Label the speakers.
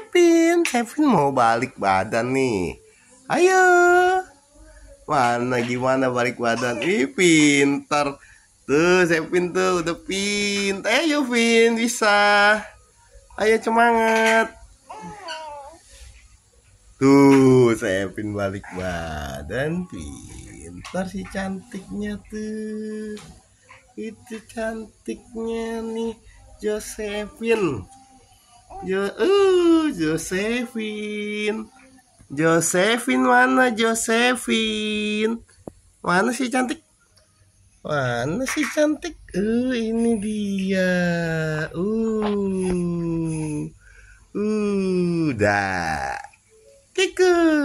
Speaker 1: Kevin, Kevin mau balik badan nih. Ayo. Mana gimana balik badan? Ih, pintar. Tuh, Kevin tuh udah pintar. Ayo, Vin, bisa. Ayo semangat.
Speaker 2: Tuh, Kevin balik badan.
Speaker 1: Pintar si cantiknya tuh. Itu cantiknya nih Josephine. Jo uh. Josephine Josephine mana Josephine mana sih cantik mana sih cantik uh ini dia uh uh
Speaker 3: dah
Speaker 4: kikuh